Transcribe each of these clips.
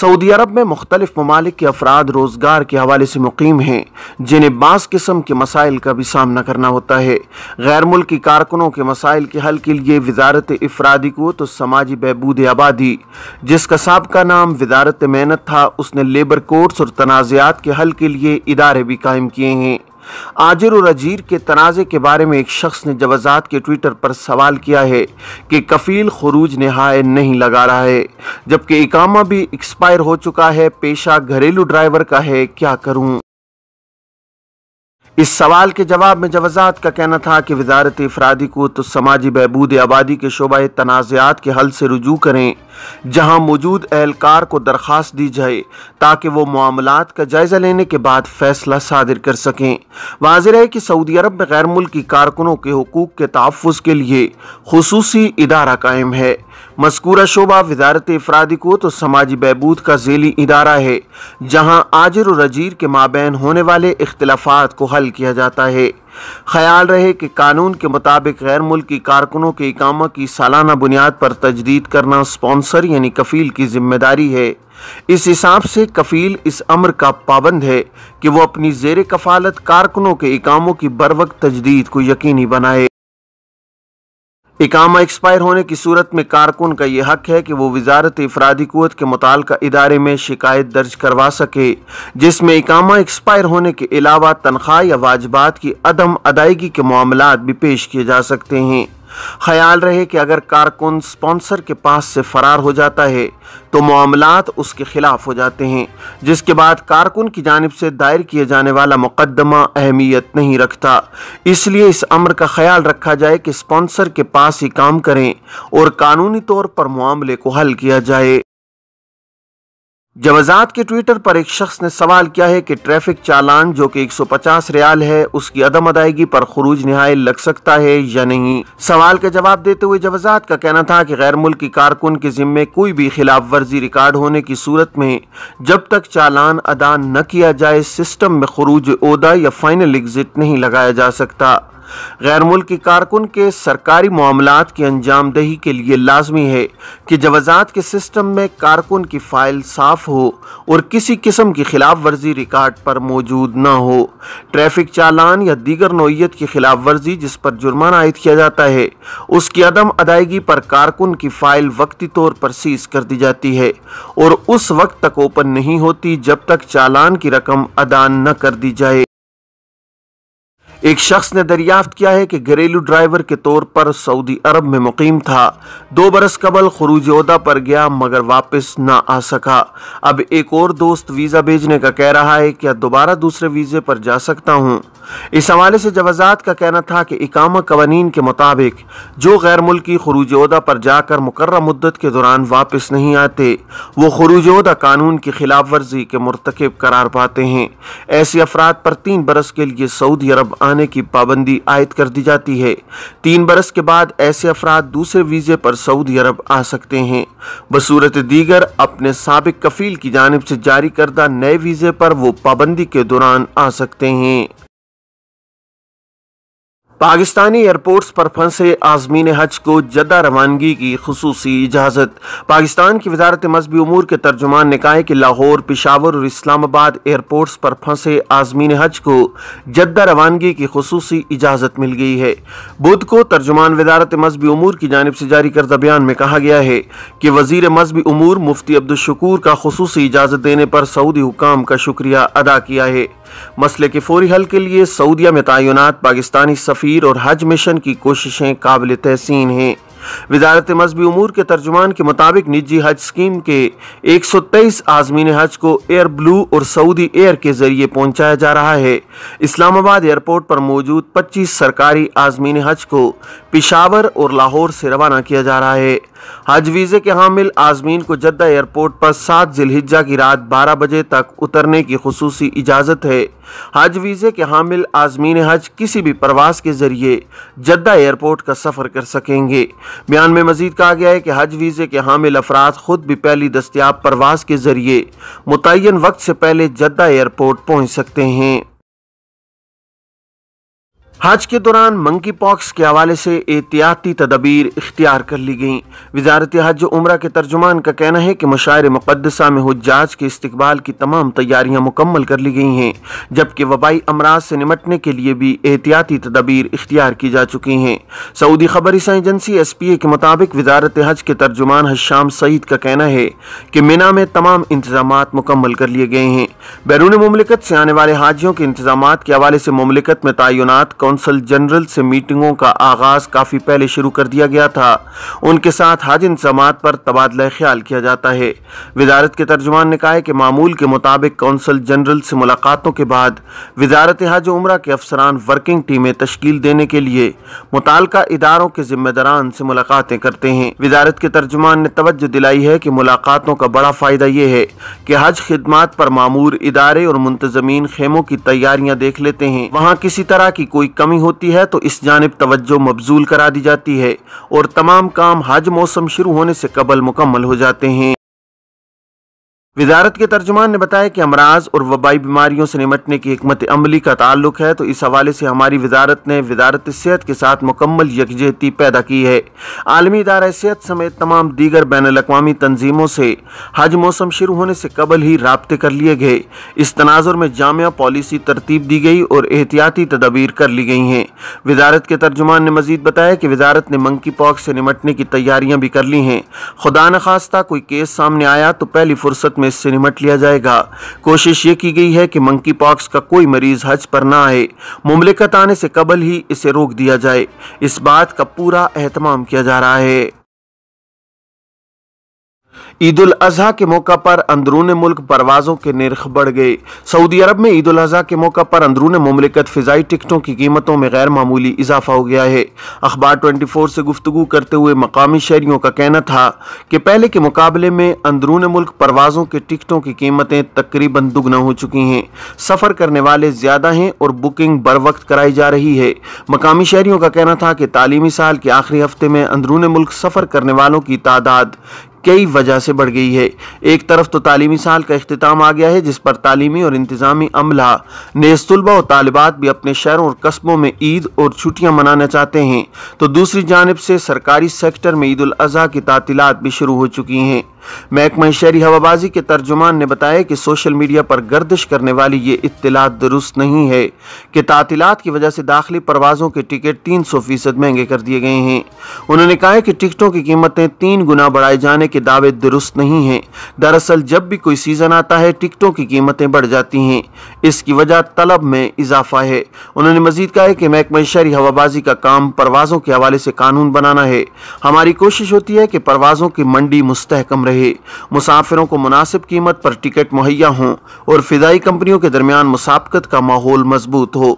Saudi अरब में मुख्तलिफ ममालिक के अफराद रोज़गार के हवाले से मुकीम हैं जिन्हें बास किस्म के मसाइल का भी सामना करना होता है गैर मुल्की कारकुनों के मसाइल के हल के लिए वजारत अफरादी को तो समाजी बहबूद आबादी जिसका सबका नाम वजारत मेहनत था उसने लेबर कोर्ट्स और तनाज़ात के हल के लिए इदारे भी कायम किए हैं आजिर और अजीर के तनाज़े के बारे में एक शख्स ने जवाजात के ट्विटर पर सवाल किया है कि कफील खरूज नहाय नहीं लगा रहा है जबकि इकामा भी एक्सपायर हो चुका है पेशा घरेलू ड्राइवर का है क्या करूँ इस सवाल के जवाब में जवजात का कहना था कि वजारत अफरादी को तो समाजी बहबूद आबादी के शोबा तनाज़ात के हल से रजू करें जहाँ मौजूद एहलकार को दरख्वास्त दी जाए ताकि वो मामला का जायज़ा लेने के बाद फैसला सादिर कर सकें वाजिर है कि सऊदी अरब में गैर मुल्की कारकुनों के हकूक़ के तहफ़ के लिए खसूसी इदारा कायम है मस्कूरा शोबा वजारत अफरादी को तो समाजी बहबूद का झेली इदारा है जहाँ आजर और रजीर के माबेन होने वाले इख्तलाफात को हल किया जाता है ख्याल रहे कि कानून के मुताबिक गैर मुल्की कारकुनों के इकामा की सालाना बुनियाद पर तजदीद करना स्पॉन्सर यानी कफ़ील की जिम्मेदारी है इस हिसाब से कफ़ील इस अमर का पाबंद है कि वो अपनी जेर कफालत कारकुनों के इकामों की बर वक्त तजदीद को यकीनी बनाए इकामा एक्सपायर होने की सूरत में कारकुन का यह हक है कि वो वजारत अफरादी कुत के मुतल इदारे में शिकायत दर्ज करवा सके जिसमें इकामा एक्सपायर होने के अलावा तनख्वाह या वाजबात की अदम अदायगी के मामला भी पेश किए जा सकते हैं ख्याल रहे कि अगर कारकुन स्पॉन्सर के पास से फरार हो जाता है तो मामलात उसके खिलाफ हो जाते हैं जिसके बाद कारकुन की जानब से दायर किए जाने वाला मुकदमा अहमियत नहीं रखता इसलिए इस अमर का ख्याल रखा जाए कि स्पॉन्सर के पास ही काम करें और कानूनी तौर पर मामले को हल किया जाए जवाजात के ट्विटर पर एक शख्स ने सवाल किया है कि ट्रैफिक चालान जो कि 150 रियाल है उसकी अदम अदायगी पर खरूज नहाय लग सकता है या नहीं सवाल का जवाब देते हुए जवाजात का कहना था कि गैर मुल्की कारकुन के जिम्मे कोई भी खिलाफ वर्जी रिकॉर्ड होने की सूरत में जब तक चालान अदा न किया जाए सिस्टम में खरूज उदा या फाइनल एग्जिट नहीं लगाया जा सकता गैर मुल्की कारकुन के सरकारी मामला की अंजाम के लिए लाजमी है कि जवाजात के सिस्टम में कारकुन की फाइल साफ हो और किसी किस्म की खिलाफ वर्जी रिकॉर्ड पर मौजूद ना हो ट्रैफिक चालान या दीगर नोयत की खिलाफ वर्जी जिस पर जुर्माना आयद किया जाता है उसकी अदम अदायगी पर कारकुन की फाइल वक्ती तौर पर सीज कर दी जाती है और उस वक्त तक ओपन नहीं होती जब तक चालान की रकम अदा न कर दी जाए एक शख्स ने दरियाफ्त किया है कि घरेलू ड्राइवर के तौर पर सऊदी अरब में मुकीम था दो बरस कबल खरूज उहदा पर गया मगर वापस ना आ सका अब एक और दोस्त वीज़ा भेजने का कह रहा है क्या दोबारा दूसरे वीज़े पर जा सकता हूँ इस हवाले से जवाजात का कहना था कि इकामा कवानीन के मुताबिक जो गैर मुल्की खरूज उहदा पर जाकर मुकर मुद्दत के दौरान वापस नहीं आते वो खरूज उहदा कानून की खिलाफ वर्जी के मरतकब करार पाते हैं ऐसे अफराद पर तीन बरस के लिए सऊदी अरब आने की पाबंदी आयद कर दी जाती है तीन बरस के बाद ऐसे अफराद दूसरे वीज़े पर सऊदी अरब आ सकते हैं बसूरत दीगर अपने सबक कफील की जानब से जारी करदा नए वीज़े पर वो पाबंदी के दौरान आ सकते हैं पाकिस्तानी एयरपोर्ट्स पर फंसे आजमीन हज को जद्दा रवानगी की खसूसी इजाज़त पाकिस्तान की वजारत मजहबी उमूर के तर्जुमान ने कहा है कि लाहौर पिशावर और इस्लामाबाद एयरपोर्ट्स पर फंसे आजमीन हज को जद्दा रवानगी की खसूसी इजाज़त मिल गई है बुध को तर्जुमान वजारत मजहबी उमूर की जानब से जारी करदा बयान में कहा गया है कि वजीर मजहबी उमूर मुफ्ती अब्दुलशकूर का खसूसी इजाज़त देने पर सऊदी हुकाम का शुक्रिया अदा किया है मसले के फौरी हल के लिए सऊदिया में तैनात पाकिस्तानी सफ़ीर और हज मिशन की कोशिशें काबिल तहसीन हैं वजारत मजहबी अमूर के तर्जुमान के मुताबिक निजी हज स्कीम के तेईस आजमीन हज को एयर ब्लू और सऊदी एयर के जरिए पहुंचाया जा रहा है इस्लामाबाद एयरपोर्ट पर मौजूद पच्चीस सरकारी आजमीन हज को पिशावर और लाहौर से रवाना किया जा रहा है हज वीज़े के हामिल आजमीन को जद्दा एयरपोर्ट पर सात जिलहिजा की रात बारह बजे तक उतरने की खसूसी इजाज़त है हज वीज़े के हामिल आजमीन हज किसी भी प्रवास के ज़रिए जद्दा एयरपोर्ट का सफ़र कर सकेंगे बयान में मजीद कहा गया है कि हज वीज़े के हामिल अफराद खुद भी पहली दस्तियाब परवाज के जरिए मुतन वक्त से पहले जद्दा एयरपोर्ट पहुँच सकते हैं हज के दौरान मंकी पॉक्स के हवाले से एहतियाती तदबीर इख्तियार कर ली गई वजारत हज उम्र के तर्जुमान का कहना है कि मशायर मुकदसा में हजाज के इस्तबाल की तमाम तैयारियां मुकम्मल कर ली गई हैं जबकि वबाई अमराज से निमटने के लिए भी एहतियाती तदबीर इख्तियार की जा चुकी हैं सऊदी खबर ईसा एजेंसी एस पी ए के मुताबिक वजारत हज के तर्जुमान हश्याम सईद का कहना है कि मीना में तमाम इंतजाम मुकम्मल कर लिए गए हैं बैरून ममलिकत से आने वाले हाजियों के इंतजाम के हवाले से ममलिकत में तयनत कौंसल जनरल से मीटिंगों का आगाज काफी पहले शुरू कर दिया गया था उनके साथ हज इंसमात पर तबादला ख्याल किया जाता है वजारत के तर्जुमान ने कहा है कि मामूल के मुताबिक कौंसल जनरल से मुलाकातों के बाद वजारत हज उम्र के अफसरान वर्किंग टीमें तश्कील देने के लिए मुतल इदारों के जिम्मेदारान से मुलाकातें करते हैं वजारत के तर्जुमान ने तोज्जो दिलाई है कि मुलाकातों का बड़ा फ़ायदा यह है कि हज खदमात पर मामूर इदारे और मुंतजमीन खेमों की तैयारियां देख लेते हैं वहाँ किसी तरह की कोई कमी होती है तो इस जानब तवज्जो मबजूल करा दी जाती है और तमाम काम हज मौसम शुरू होने से कबल मुकम्मल हो जाते हैं वजारत के तर्जुमान ने बताया कि अमराज और वबाई बीमारियों से निमटने की हमत अमली का ताल्लुक है तो इस हवाले से हमारी वजारत ने वजारत सेहत के साथ मुकम्मल यकजहती पैदा की है आलमी इदारा सेहत समेत तमाम दीगर बैन अवी तनजीमों से हज मौसम शुरू होने से कबल ही रबते कर लिए गए इस तनाजुर में जामिया पॉलिसी तरतीब दी गई और एहतियाती तदाबीर कर ली गई हैं वजारत के तर्जुमान ने मजीद बताया कि वजारत ने मंकी पॉक्स से निमटने की तैयारियाँ भी कर ली हैं खुदा न खास्ता कोई केस सामने आया तो पहली फुर्सत में इससे निमट लिया जाएगा कोशिश ये की गई है कि मंकी पॉक्स का कोई मरीज हज पर ना आए मुमलिकत आने से कबल ही इसे रोक दिया जाए इस बात का पूरा अहतमाम किया जा रहा है ईद उल अजहा के मौका पर अंदरून मुल्क परवाजों के निरख बढ़ गए सऊदी अरब में ईद उल अजहा के मौका पर अंदरून ममलिकत फ़िज़ाई टिकटों की कीमतों में गैर मामूली इजाफा हो गया है अखबार 24 से गुफ्तु करते हुए मकामी शहरियों का कहना था कि पहले के मुकाबले में अंदरून मुल्क परवाजों के टिकटों की कीमतें तकरीबन दुगना हो चुकी हैं सफ़र करने वाले ज़्यादा हैं और बुकिंग बर वक्त कराई जा रही है मकामी शहरियों का कहना था कि तालीमी साल के आखिरी हफ्ते में अंदरून मुल्क सफ़र करने वालों की तादाद कई वजह से बढ़ गई है एक तरफ तो तालीमी साल का अख्ताम आ गया है जिस पर तालीमी और इंतज़ामी अमला नेज तलबा और तालबात भी अपने शहरों और कस्बों में ईद और छुट्टियाँ मनाना चाहते हैं तो दूसरी जानब से सरकारी सेक्टर में ईद अजी की तातीलत भी शुरू हो चुकी हैं महकमा शहरी हवाबाजी के तर्जुमान ने बताया कि सोशल मीडिया पर गर्दिश करने वाली ये इतला दुरुस्त नहीं है कि तातीलات की वजह से दाखिली परवाज़ों के टिकट तीन सौ फीसद महंगे कर दिए गए हैं उन्होंने कहा कि टिकटों की कीमतें तीन गुना बढ़ाए जाने के दावे दुरुस्त नहीं हैं दरअसल जब भी कोई सीज़न आता है टिकटों की कीमतें बढ़ जाती हैं इसकी वजह तलब में इजाफा है उन्होंने मजीद कहा कि महकमा शहरी हवाबाजी का काम परवाज़ों के हवाले से कानून बनाना है हमारी कोशिश होती है कि परवाज़ों की मंडी मुस्तकम रहे मुसाफिरों को मुनासिब कीमत पर टिकट मुहैया हों और फिजाई कंपनियों के दरमियान मुसाबकत का माहौल मजबूत हो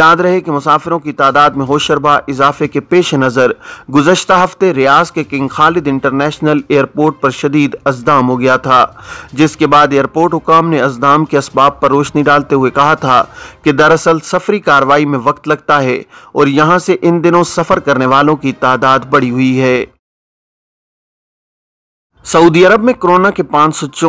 याद रहे कि मुसाफिरों की तादाद में होशरबा इजाफे के पेश नज़र गुजशत हफ्ते रियाज के किंग खालिद इंटरनेशनल एयरपोर्ट पर शदीद अजदाम हो गया था जिसके बाद एयरपोर्ट हुकाम ने अजदाम के इसबाब पर रोशनी डालते हुए कहा था कि दरअसल सफरी कार्रवाई में वक्त लगता है और यहाँ से इन दिनों सफ़र करने वालों की तादाद बढ़ी हुई है सऊदी अरब में कोरोना के पाँच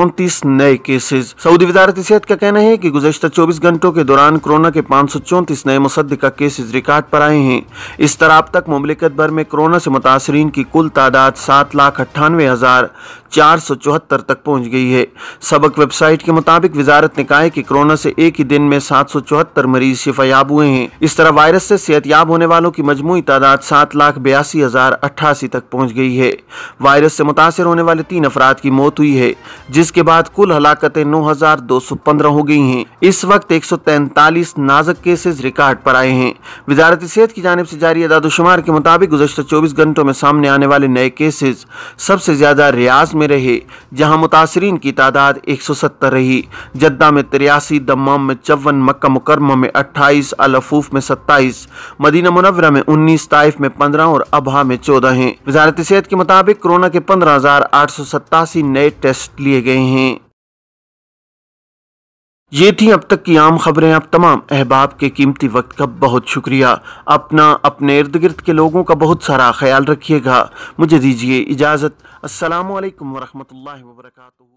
नए केसेज सऊदी वजारत सेहत का कहना है कि गुजशत 24 घंटों के दौरान कोरोना के पाँच नए का केसेज रिकॉर्ड पर आए हैं इस तरह अब तक ममलिकत भर में कोरोना से मुतासरीन की कुल तादाद सात लाख अट्ठानवे हजार चार सौ चौहत्तर तक पहुंच गई है सबक वेबसाइट के मुताबिक वजारत ने कहा की कि कोरोना से एक ही दिन में सात सौ चौहत्तर मरीज शिफायाब हुए हैं इस तरह वायरस से याब होने वालों की मजमू तादाद सात लाख बयासी हजार अट्ठासी तक पहुँच गई है वायरस से मुतासर होने वाले तीन अफराद की मौत हुई है जिसके बाद कुल हलाकतें 9,215 हो गई हैं इस वक्त 143 नाजक केसेस रिकॉर्ड पर आए हैं वजारत सेहत की जानब से जारी अदादोशुमार के मुताबिक गुजशत चौबीस घंटों में सामने आने वाले नए केसेज सबसे ज्यादा रियाज में रहे जहाँ मुतासरीन की तादाद एक सौ सत्तर रही जद्दा में तिरासी दमाम में चौवन मक्का मुकरमा में अट्ठाईस अलफूफ में सत्ताईस मदीना मुनवरा में उन्नीस ताइफ में पंद्रह और अबहा में चौदह हैं वजारत सेहत के मुताबिक कोरोना के पंद्रह हजार आठ नए टेस्ट लिए गए हैं ये थी अब तक की आम खबरें आप तमाम अहबाब के कीमती वक्त का बहुत शुक्रिया अपना अपने इर्द गिर्द के लोगों का बहुत सारा ख्याल रखिएगा मुझे दीजिए इजाज़त असल वरहमल वर्का